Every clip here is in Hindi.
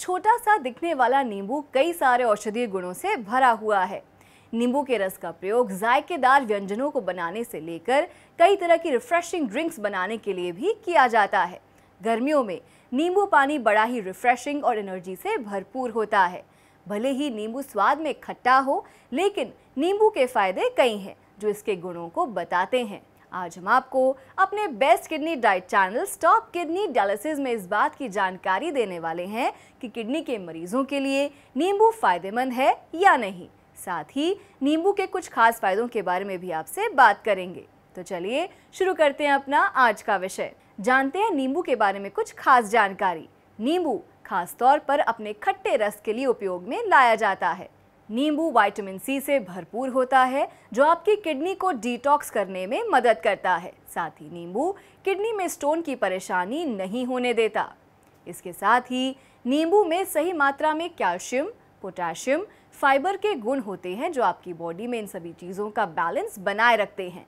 छोटा सा दिखने वाला नींबू कई सारे औषधीय गुणों से भरा हुआ है नींबू के रस का प्रयोग जायकेदार व्यंजनों को बनाने से लेकर कई तरह की रिफ्रेशिंग ड्रिंक्स बनाने के लिए भी किया जाता है गर्मियों में नींबू पानी बड़ा ही रिफ्रेशिंग और एनर्जी से भरपूर होता है भले ही नींबू स्वाद में खट्टा हो लेकिन नींबू के फायदे कई हैं जो इसके गुणों को बताते हैं आज हम आपको अपने best kidney diet channel stop kidney dialysis में इस बात की जानकारी देने वाले हैं कि किडनी के मरीजों के लिए नींबू फायदेमंद है या नहीं साथ ही नींबू के कुछ खास फायदों के बारे में भी आपसे बात करेंगे तो चलिए शुरू करते हैं अपना आज का विषय जानते हैं नींबू के बारे में कुछ खास जानकारी नींबू खास तौर पर अपने खट्टे रस के लिए उपयोग में लाया जाता है नींबू विटामिन सी से भरपूर होता है जो आपकी किडनी को डिटॉक्स करने में मदद करता है साथ ही नींबू किडनी में स्टोन की परेशानी नहीं होने देता इसके साथ ही नींबू में सही मात्रा में कैल्शियम पोटाशियम फाइबर के गुण होते हैं जो आपकी बॉडी में इन सभी चीज़ों का बैलेंस बनाए रखते हैं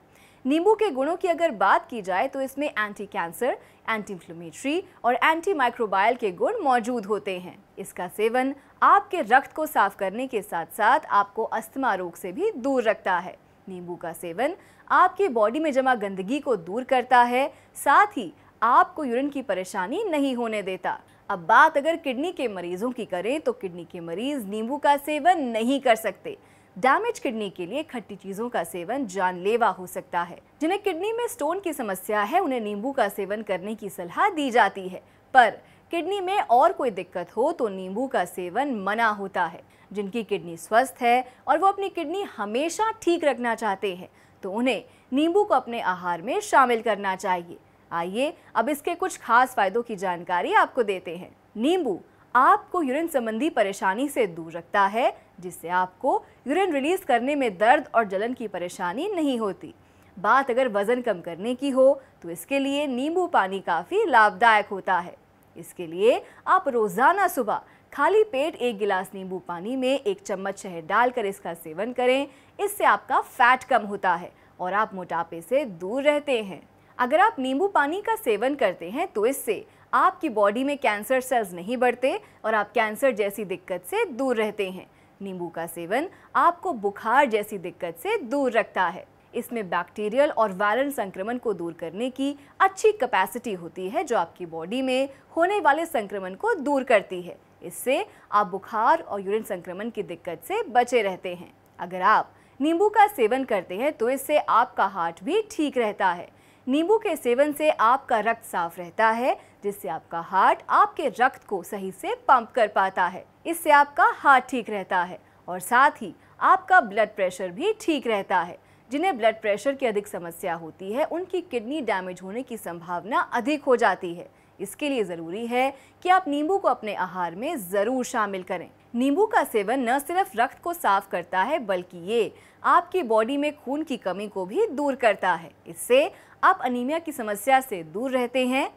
नींबू के गुणों की अगर बात की जाए तो इसमें एंटी कैंसर एंटी इन्फ्लोमेट्री और एंटी माइक्रोबायल के गुण मौजूद होते हैं इसका सेवन आपके रक्त को साफ करने के साथ साथ आपको अस्थमा रोग से भी दूर रखता है नींबू का सेवन आपके बॉडी में जमा गंदगी को दूर करता है साथ ही आपको यूरिन की परेशानी नहीं होने देता अब बात अगर किडनी के मरीजों की करें तो किडनी के मरीज नींबू का सेवन नहीं कर सकते डैमेज किडनी के लिए खट्टी चीज़ों का सेवन जानलेवा हो सकता है जिन्हें किडनी में स्टोन की समस्या है उन्हें नींबू का सेवन करने की सलाह दी जाती है पर किडनी में और कोई दिक्कत हो तो नींबू का सेवन मना होता है जिनकी किडनी स्वस्थ है और वो अपनी किडनी हमेशा ठीक रखना चाहते हैं तो उन्हें नींबू को अपने आहार में शामिल करना चाहिए आइए अब इसके कुछ खास फायदों की जानकारी आपको देते हैं नींबू आपको यूरिन संबंधी परेशानी से दूर रखता है जिससे आपको यूरिन रिलीज़ करने में दर्द और जलन की परेशानी नहीं होती बात अगर वज़न कम करने की हो तो इसके लिए नींबू पानी काफ़ी लाभदायक होता है इसके लिए आप रोज़ाना सुबह खाली पेट एक गिलास नींबू पानी में एक चम्मच शहद डालकर इसका सेवन करें इससे आपका फैट कम होता है और आप मोटापे से दूर रहते हैं अगर आप नींबू पानी का सेवन करते हैं तो इससे आपकी बॉडी में कैंसर सेल्स नहीं बढ़ते और आप कैंसर जैसी दिक्कत से दूर रहते हैं नींबू का सेवन आपको बुखार जैसी दिक्कत से दूर रखता है इसमें बैक्टीरियल और वायरल संक्रमण को दूर करने की अच्छी कैपेसिटी होती है जो आपकी बॉडी में होने वाले संक्रमण को दूर करती है इससे आप बुखार और यूरिन संक्रमण की दिक्कत से बचे रहते हैं अगर आप नींबू का सेवन करते हैं तो इससे आपका हार्ट भी ठीक रहता है नींबू के सेवन से आपका रक्त साफ रहता है जिससे आपका हार्ट आपके रक्त को सही से पंप कर पाता है इससे आपका हार्ट ठीक रहता है और साथ ही आपका ब्लड प्रेशर भी ठीक रहता है जिन्हें ब्लड प्रेशर की अधिक समस्या होती है उनकी किडनी डैमेज होने की संभावना अधिक हो जाती है इसके लिए ज़रूरी है कि आप नींबू को अपने आहार में ज़रूर शामिल करें नींबू का सेवन न सिर्फ रक्त को साफ करता है बल्कि ये आपकी बॉडी में खून की कमी को भी दूर करता है इससे आप अनीमिया की समस्या से दूर रहते हैं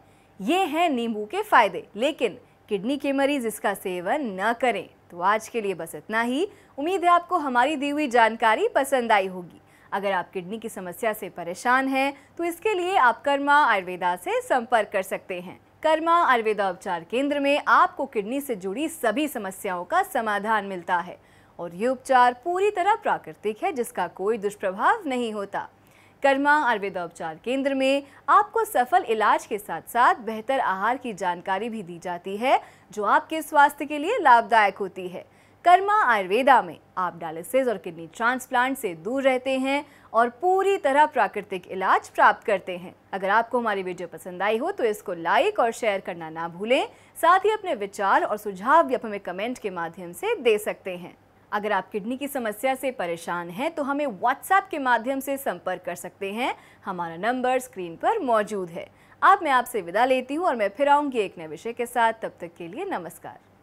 ये हैं नींबू के फायदे लेकिन किडनी के मरीज इसका सेवन न करें तो आज के लिए बस इतना ही उम्मीद है आपको हमारी दी हुई जानकारी पसंद आई होगी अगर आप किडनी की समस्या से परेशान हैं तो इसके लिए आप कर्मा आयुर्वेदा से संपर्क कर सकते हैं कर्मा आयुर्वेदा उपचार केंद्र में आपको किडनी से जुड़ी सभी समस्याओं का समाधान मिलता है और ये उपचार पूरी तरह प्राकृतिक है जिसका कोई दुष्प्रभाव नहीं होता कर्मा आयुर्वेदा उपचार केंद्र में आपको सफल इलाज के साथ साथ बेहतर आहार की जानकारी भी दी जाती है जो आपके स्वास्थ्य के लिए लाभदायक होती है कर्मा आयुर्वेदा में आप डायलिसिस और किडनी ट्रांसप्लांट से दूर रहते हैं और पूरी तरह प्राकृतिक इलाज प्राप्त करते हैं अगर आपको हमारी वीडियो पसंद आई हो तो इसको लाइक और शेयर करना ना भूलें साथ ही अपने विचार और सुझाव भी आप हमें कमेंट के माध्यम से दे सकते हैं अगर आप किडनी की समस्या से परेशान हैं तो हमें व्हाट्सएप के माध्यम से संपर्क कर सकते हैं हमारा नंबर स्क्रीन पर मौजूद है अब आप मैं आपसे विदा लेती हूँ और मैं फिर आऊँगी एक नए विषय के साथ तब तक के लिए नमस्कार